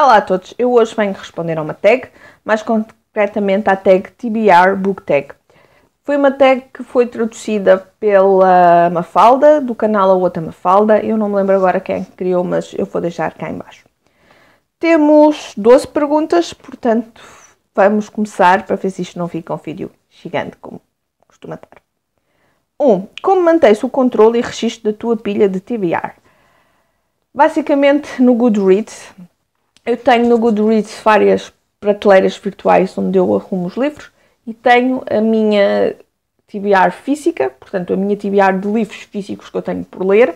Olá a todos, eu hoje venho responder a uma tag, mais concretamente à tag TBR Book Tag. Foi uma tag que foi traduzida pela Mafalda, do canal A Outra Mafalda, eu não me lembro agora quem criou, mas eu vou deixar cá embaixo. Temos 12 perguntas, portanto vamos começar para ver se isto não fica um vídeo gigante, como costuma estar. 1. Um, como mantém-se o controle e registro da tua pilha de TBR? Basicamente no Goodreads, eu tenho no Goodreads várias prateleiras virtuais onde eu arrumo os livros e tenho a minha TBR física, portanto, a minha TBR de livros físicos que eu tenho por ler.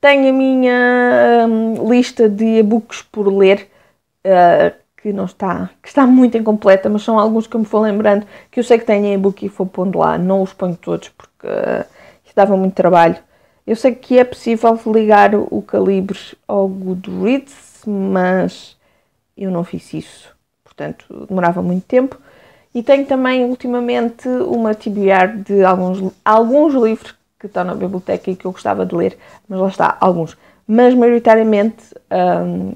Tenho a minha hum, lista de e-books por ler, uh, que não está, que está muito incompleta, mas são alguns que eu me vou lembrando, que eu sei que tenho e-book e vou pondo lá, não os ponho todos porque uh, isso dava muito trabalho. Eu sei que é possível ligar o Calibre ao Goodreads, mas eu não fiz isso. Portanto, demorava muito tempo. E tenho também, ultimamente, uma TBR de alguns, alguns livros que estão na biblioteca e que eu gostava de ler, mas lá está, alguns. Mas, maioritariamente, hum,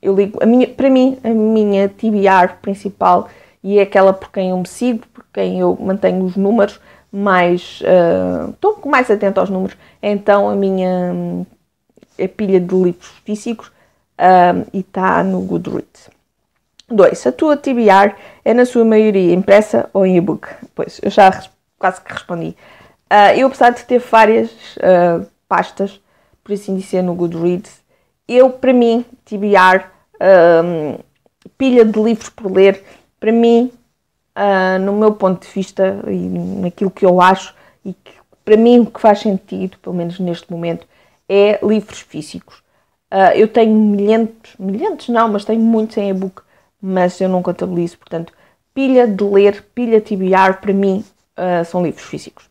eu ligo, minha, para mim, a minha TBR principal e é aquela por quem eu me sigo, por quem eu mantenho os números, mais hum, estou mais atento aos números, é, então a minha hum, a pilha de livros físicos um, e está no Goodreads. 2. A tua TBR é na sua maioria impressa ou em e-book? Pois, eu já quase que respondi. Uh, eu, apesar de ter várias uh, pastas, por assim dizer, no Goodreads, eu, para mim, TBR, um, pilha de livros por ler, para mim, uh, no meu ponto de vista e naquilo que eu acho, e que para mim o que faz sentido, pelo menos neste momento, é livros físicos. Uh, eu tenho milhentos, milhentos não, mas tenho muitos em e-book, mas eu não contabilizo, portanto, pilha de ler, pilha de tibiar, para mim uh, são livros físicos.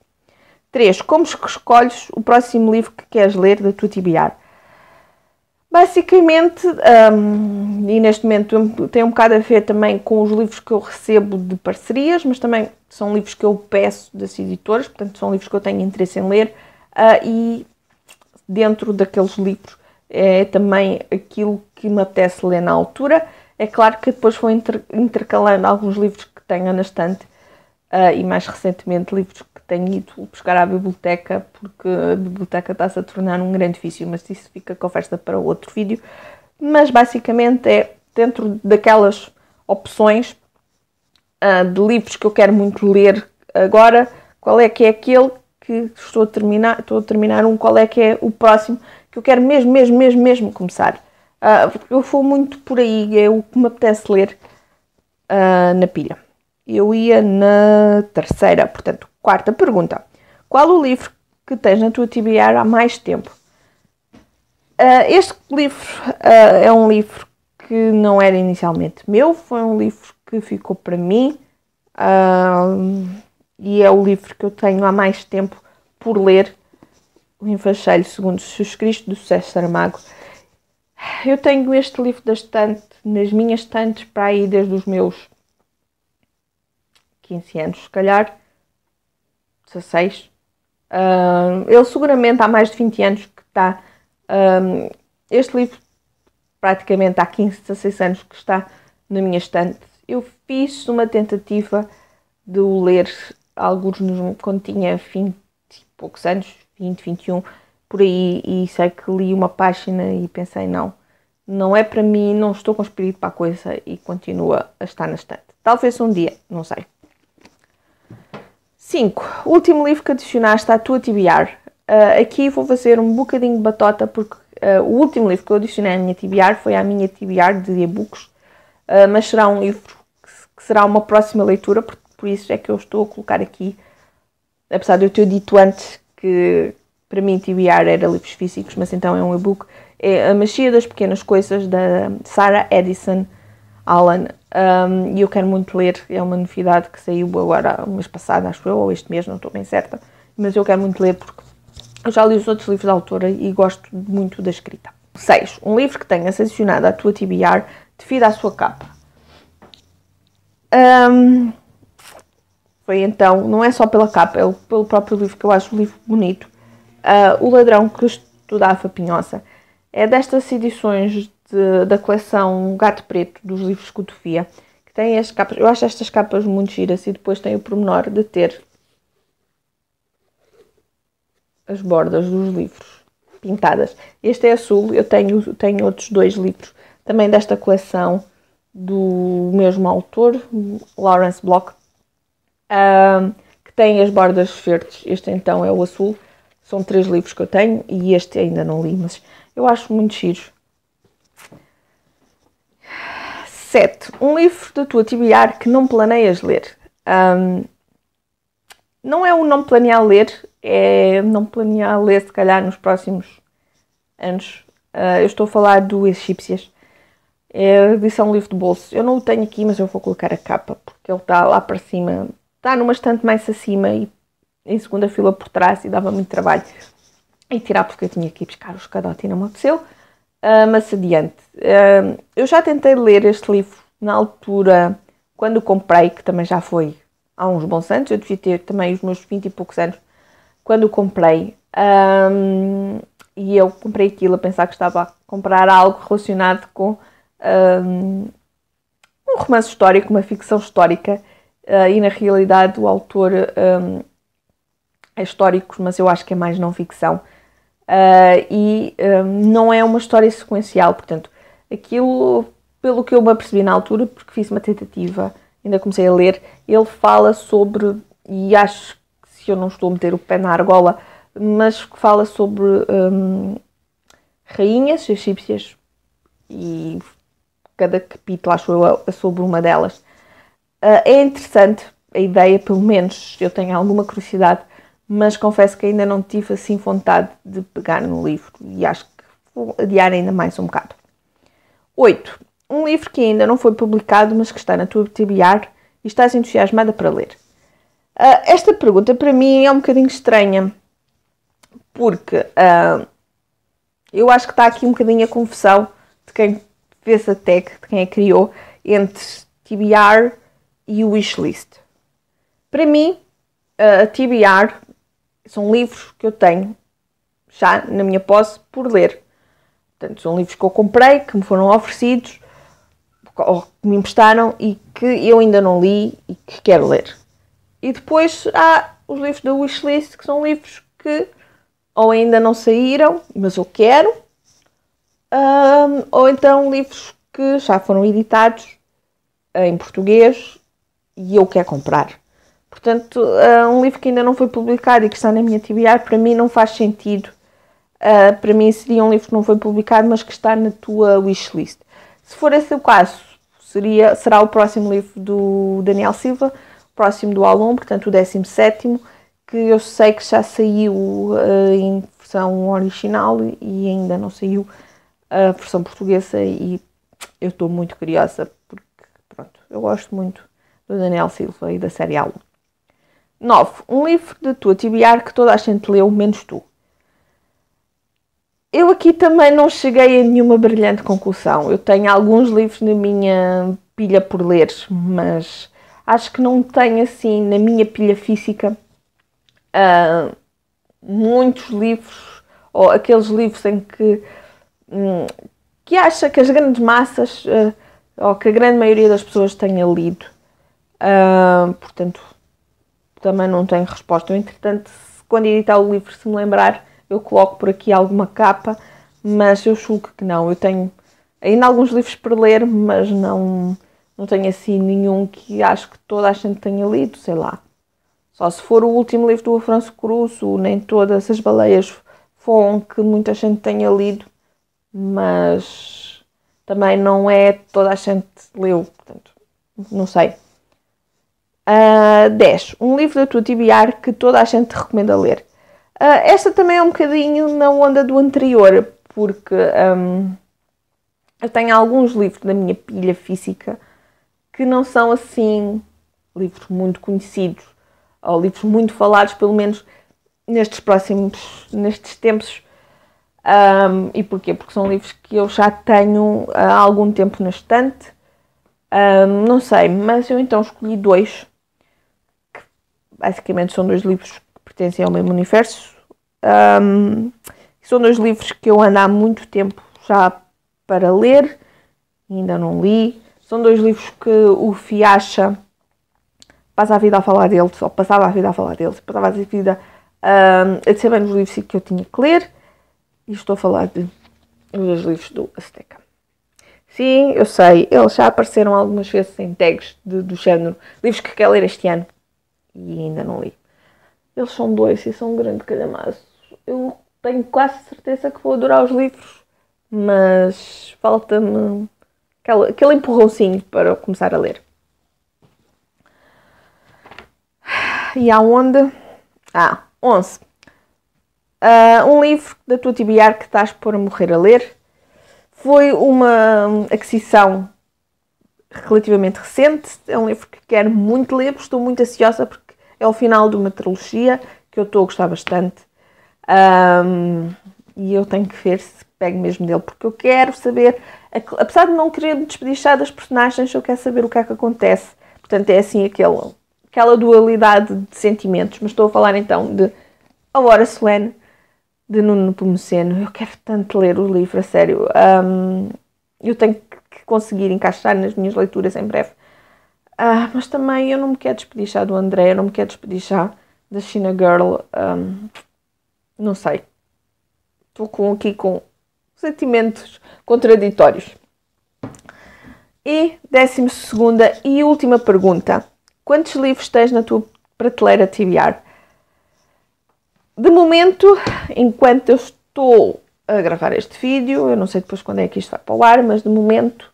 3. Como escolhes o próximo livro que queres ler da tua TBR? Basicamente, um, e neste momento tem um bocado a ver também com os livros que eu recebo de parcerias, mas também são livros que eu peço das editoras, portanto, são livros que eu tenho interesse em ler uh, e dentro daqueles livros é também aquilo que me apetece ler na altura. É claro que depois vou intercalando alguns livros que tenho na estante uh, e mais recentemente livros que tenho ido buscar à biblioteca porque a biblioteca está-se a tornar um grande vício, mas isso fica conversa para outro vídeo. Mas basicamente é dentro daquelas opções uh, de livros que eu quero muito ler agora, qual é que é aquele que estou a terminar, estou a terminar um, qual é que é o próximo que eu quero mesmo, mesmo, mesmo, mesmo começar. Uh, eu vou muito por aí, é o que me apetece ler uh, na pilha. Eu ia na terceira, portanto, quarta pergunta. Qual o livro que tens na tua TBR há mais tempo? Uh, este livro é um livro que não era inicialmente meu, foi um livro que ficou para mim e é o livro que eu tenho há mais tempo por ler o Evangelho segundo Jesus Cristo, do Sucesso Saramago. Eu tenho este livro da estante, nas minhas estantes, para aí desde os meus 15 anos, se calhar, 16. Uh, ele seguramente há mais de 20 anos que está. Um, este livro, praticamente há 15, 16 anos que está na minha estante. Eu fiz uma tentativa de o ler, alguns quando tinha 20 e poucos anos, 20, 21, por aí, e sei que li uma página e pensei, não, não é para mim, não estou com espírito para a coisa e continua a estar na estante. Talvez um dia, não sei. 5. Último livro que adicionaste à tua TBR. Uh, ah, aqui vou fazer um bocadinho de batota porque uh, o último livro que eu adicionei à minha TBR foi à minha TBR de e-books, uh, mas será um livro que será uma próxima leitura, por, por isso é que eu estou a colocar aqui, apesar de eu ter dito antes que para mim TBR era livros físicos, mas então é um e-book. É A Machia das Pequenas Coisas, da Sarah Edison Allen. E eu quero muito ler, é uma novidade que saiu agora, mês passado, acho eu, ou este mês, não estou bem certa. Mas eu quero muito ler porque eu já li os outros livros da autora e gosto muito da escrita. 6. Um livro que tenha sancionado a tua TBR devido à sua capa. Um, foi então, não é só pela capa, é pelo próprio livro que eu acho o livro bonito. Uh, o Ladrão que Estudava Pinhoça. É destas edições de, da coleção Gato Preto dos livros Cotofia, que tem as capas. Eu acho estas capas muito giras e depois tem o pormenor de ter as bordas dos livros pintadas. Este é azul, eu tenho, tenho outros dois livros também desta coleção do mesmo autor, Lawrence Block, um, que tem as bordas verdes. Este então é o azul. São três livros que eu tenho e este ainda não li, mas eu acho muito giro. 7. Um livro da tua TBR que não planeias ler. Um, não é o um não planear ler, é não planear ler se calhar nos próximos anos. Uh, eu estou a falar do Egípcias. É edição é livro de bolso. Eu não o tenho aqui, mas eu vou colocar a capa, porque ele está lá para cima está numa estante mais acima e em segunda fila por trás e dava muito trabalho e tirar porque eu tinha que ir buscar o escadote e não me apeteceu. Uh, mas adiante. Uh, eu já tentei ler este livro na altura quando o comprei, que também já foi há uns bons anos, eu devia ter também os meus 20 e poucos anos quando o comprei. Um, ah, e eu comprei aquilo a pensar que estava a comprar algo relacionado com um, um romance histórico, uma ficção histórica. Ah, e na realidade o autor um, é histórico, mas eu acho que é mais não ficção. Uh, e um, não é uma história sequencial, portanto, aquilo, pelo que eu me apercebi na altura, porque fiz uma tentativa, ainda comecei a ler, ele fala sobre, e acho que se eu não estou a meter o pé na argola, mas fala sobre um, rainhas egípcias e cada capítulo, acho eu, é sobre uma delas. Ah, é interessante a ideia, pelo menos eu tenho alguma curiosidade, mas confesso que ainda não tive assim vontade de pegar no livro e acho que vou adiar ainda mais um bocado. 8. Um livro que ainda não foi publicado, mas que está na tua TBR e estás entusiasmada para ler. Uh, esta pergunta para mim é um bocadinho estranha, porque uh, eu acho que está aqui um bocadinho a confusão de quem fez a tag, de quem a criou, entre TBR e o Wishlist. Para mim, a TBR são livros que eu tenho já na minha posse por ler. Portanto, são livros que eu comprei, que me foram oferecidos, ou que me emprestaram e que eu ainda não li e que quero ler. E depois há os livros da Wishlist, que são livros que ou ainda não saíram, mas eu quero, um, ou então livros que já foram editados em português e eu quero comprar. Portanto, é um livro que ainda não foi publicado e que está na minha TBR, para mim não faz sentido. Uh, para mim seria um livro que não foi publicado, mas que está na tua wishlist. Se for esse o caso, seria, será o próximo livro do Daniel Silva, próximo do Alon, portanto o 17 que eu sei que já saiu uh, em versão original e ainda não saiu a versão portuguesa e eu estou muito curiosa porque, pronto, eu gosto muito do Daniel Silva e da série Alum. 9. Um livro de tua tibiar que toda a gente leu, menos tu. Eu aqui também não cheguei a nenhuma brilhante conclusão. Eu tenho alguns livros na minha pilha por ler, mas acho que não tenho assim na minha pilha física uh, muitos livros ou aqueles livros em que um, que acha que as grandes massas uh, ou que a grande maioria das pessoas tenha lido. Uh, portanto, também não tenho resposta. entretanto, se, quando editar o livro, se me lembrar, eu coloco por aqui alguma capa, mas eu julgo que não. Eu tenho ainda alguns livros para ler, mas não, não tenho assim nenhum que acho que toda a gente tenha lido, sei lá. Só se for o último livro do Afonso Cruz, ou Nem Todas as Baleias foram que muita gente tenha lido, mas também não é toda a gente leu, portanto, não sei. 10. Ah, um livro da TBR que toda a gente recomenda ler. Uh, esta também é um bocadinho na onda do anterior, porque um, eu tenho alguns livros da minha pilha física que não são assim livros muito conhecidos ou livros muito falados, pelo menos nestes próximos, nestes tempos. Um, e porquê? Porque são livros que eu já tenho ah, há algum tempo na estante. Um, não sei, mas eu então escolhi dois basicamente são dois livros que pertencem ao mesmo universo. Um, são dois livros que eu ando há muito tempo já para ler, ainda não li. São dois livros que o Fiacha passa a vida a falar deles, ou passava a vida a falar deles, passava a vida um, a saber nos livros que eu tinha que ler. E estou a falar de dos livros do Azteca. Sim, eu sei, eles já apareceram algumas vezes em tags de, do género livros que quer ler este ano e ainda não li. Eles são dois e são um grande calhamaço. Eu tenho quase certeza que vou adorar os livros, mas falta-me aquele, aquele empurrãozinho para começar a ler. E há onde? Ah, 11. Uh, ah, um livro da tua tibiar que estás por morrer a ler. Foi uma aquisição relativamente recente. É um livro que quero muito ler, estou muito ansiosa porque é o final de uma trilogia que eu estou a gostar bastante. Um, e eu tenho que ver se pego mesmo dele, porque eu quero saber, apesar de não querer me despedichar das personagens, eu quero saber o que é que acontece. Portanto, é assim aquela, aquela dualidade de sentimentos. Mas estou a falar então de A Hora Solene, de Nuno Pomuceno. Eu quero tanto ler o livro, a sério. Um, eu tenho que conseguir encaixar nas minhas leituras em breve. Ah, mas também eu não me quero despedir já do André, eu não me quero despedir já da China Girl. Um, não sei. Estou com, aqui com sentimentos contraditórios. E décima segunda e última pergunta. Quantos livros tens na tua prateleira TBR? De momento, enquanto eu estou a gravar este vídeo, eu não sei depois quando é que isto vai para o ar, mas de momento,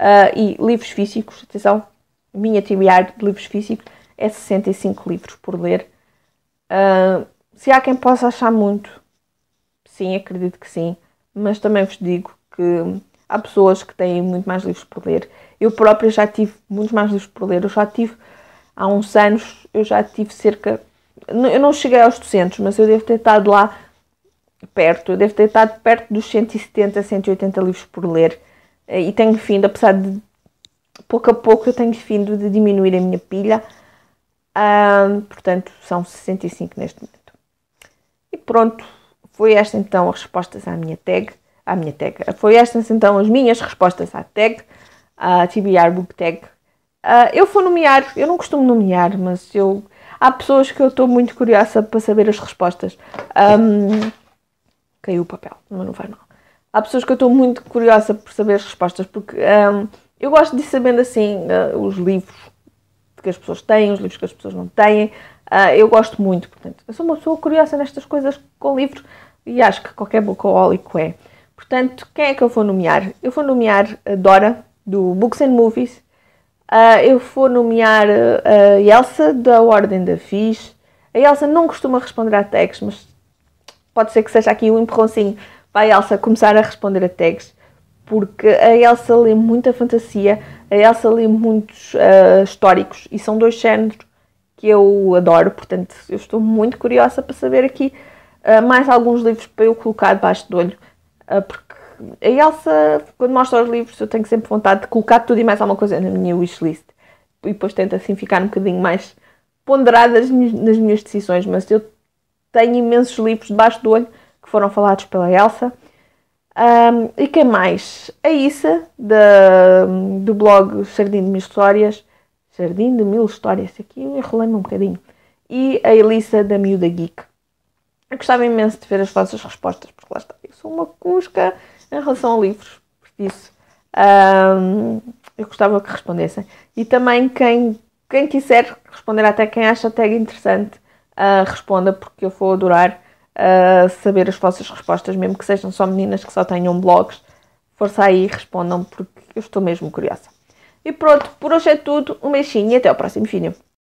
uh, e livros físicos, atenção, minha TBR de livros físicos é 65 livros por ler. Uh, se há quem possa achar muito, sim, acredito que sim, mas também vos digo que há pessoas que têm muito mais livros por ler. Eu própria já tive muitos mais livros por ler. Eu já tive, há uns anos, eu já tive cerca. Eu não cheguei aos 200, mas eu devo ter estado lá perto. Eu devo ter estado perto dos 170, 180 livros por ler. E tenho fim, apesar de pouco a pouco eu tenho vindo de diminuir a minha pilha, um, portanto são 65 neste momento. E pronto, foi esta então as respostas à minha tag, à minha tag, foi estas então as minhas respostas à tag, à TBR Book Tag. Uh, eu vou nomear, eu não costumo nomear, mas eu há pessoas que eu estou muito curiosa para saber as respostas. Um, caiu o papel, mas não faz mal. Há pessoas que eu estou muito curiosa por saber as respostas, porque um, eu gosto de ir sabendo assim uh, os livros que as pessoas têm, os livros que as pessoas não têm. Uh, eu gosto muito, portanto. Eu sou uma pessoa curiosa nestas coisas com livros e acho que qualquer bucólico é. Portanto, quem é que eu vou nomear? Eu vou nomear a Dora, do Books and Movies. Uh, eu vou nomear a Elsa, da Ordem da Fiz. A Elsa não costuma responder a tags, mas pode ser que seja aqui um empurrãozinho para a Elsa começar a responder a tags porque a Elsa lê muita fantasia, a Elsa lê muitos uh, históricos e são dois géneros que eu adoro, portanto eu estou muito curiosa para saber aqui uh, mais alguns livros para eu colocar debaixo do olho, uh, porque a Elsa, quando mostra os livros, eu tenho sempre vontade de colocar tudo e mais alguma coisa na minha wishlist e depois tento assim ficar um bocadinho mais ponderada nas minhas decisões, mas eu tenho imensos livros debaixo do olho que foram falados pela Elsa um, e quem mais? A Issa, da, do blog Jardim de Mil Histórias. Jardim de Mil Histórias, aqui eu enrolei-me um bocadinho. E a Elissa, da Miúda Geek. Eu gostava imenso de ver as vossas respostas, porque lá está, eu sou uma cusca em relação a livros, por isso. Um, eu gostava que respondessem. E também quem, quem quiser responder, até quem acha a tag interessante, uh, responda, porque eu vou adorar a saber as vossas respostas, mesmo que sejam só meninas que só tenham blogs. Força aí, respondam, porque eu estou mesmo curiosa. E pronto, por hoje é tudo. Um beijinho e até ao próximo vídeo.